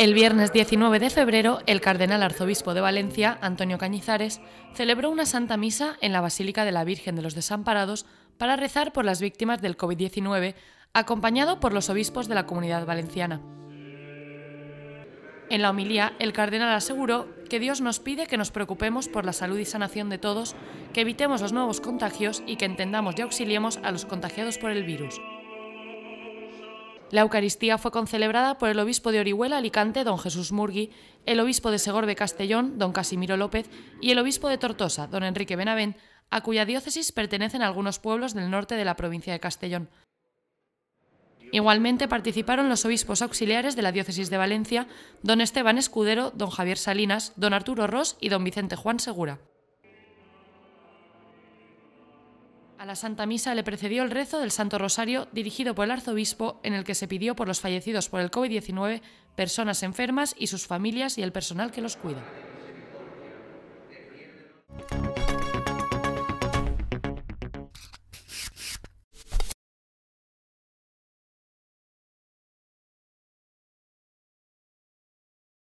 El viernes 19 de febrero, el cardenal arzobispo de Valencia, Antonio Cañizares, celebró una santa misa en la Basílica de la Virgen de los Desamparados para rezar por las víctimas del COVID-19, acompañado por los obispos de la comunidad valenciana. En la homilía, el cardenal aseguró que Dios nos pide que nos preocupemos por la salud y sanación de todos, que evitemos los nuevos contagios y que entendamos y auxiliemos a los contagiados por el virus. La Eucaristía fue concelebrada por el obispo de Orihuela Alicante, don Jesús Murgui, el obispo de Segorbe Castellón, don Casimiro López, y el obispo de Tortosa, don Enrique Benavent, a cuya diócesis pertenecen algunos pueblos del norte de la provincia de Castellón. Igualmente participaron los obispos auxiliares de la diócesis de Valencia, don Esteban Escudero, don Javier Salinas, don Arturo Ross y don Vicente Juan Segura. A la Santa Misa le precedió el rezo del Santo Rosario dirigido por el arzobispo en el que se pidió por los fallecidos por el COVID-19, personas enfermas y sus familias y el personal que los cuida.